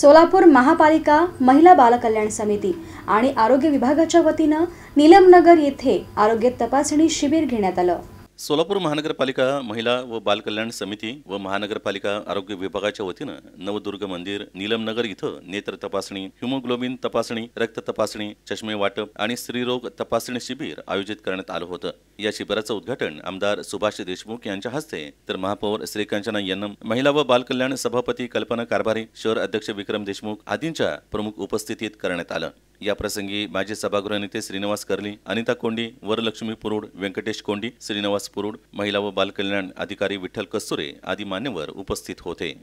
सोलापूर महापालिका महिला बालकल्याण समिती आणि आरोग्य विभागाच्या वतीनं नीलमनगर येथे आरोग्य तपासणी शिबिर घेण्यात आलं सोलापूर महानगरपालिका महिला व बालकल्याण समिती व महानगरपालिका आरोग्य विभागाच्या वतीनं नवदुर्ग मंदिर नीलमनगर इथं नेत्र तपासणी हिमोग्लोबिन तपासणी रक्त तपासणी चष्मे वाटप आणि स्त्रीरोग तपासणी शिबिर आयोजित करण्यात आलं होतं या शिबिराचं उद्घाटन आमदार सुभाष देशमुख यांच्या हस्ते तर महापौर श्रीकांचना यन्नम महिला व बालकल्याण सभापती कल्पना कारभारी शहर अध्यक्ष विक्रम देशमुख आदींच्या प्रमुख उपस्थितीत करण्यात आलं याप्रसंगी माजी सभागृह नेते श्रीनिवास करली अनिता कोंडी वरलक्ष्मी पुरुड व्यंकटेश कोंडी श्रीनिवास पुरुड महिला व बालकल्याण अधिकारी विठ्ठल कस्तुरे आदी मान्यवर उपस्थित होते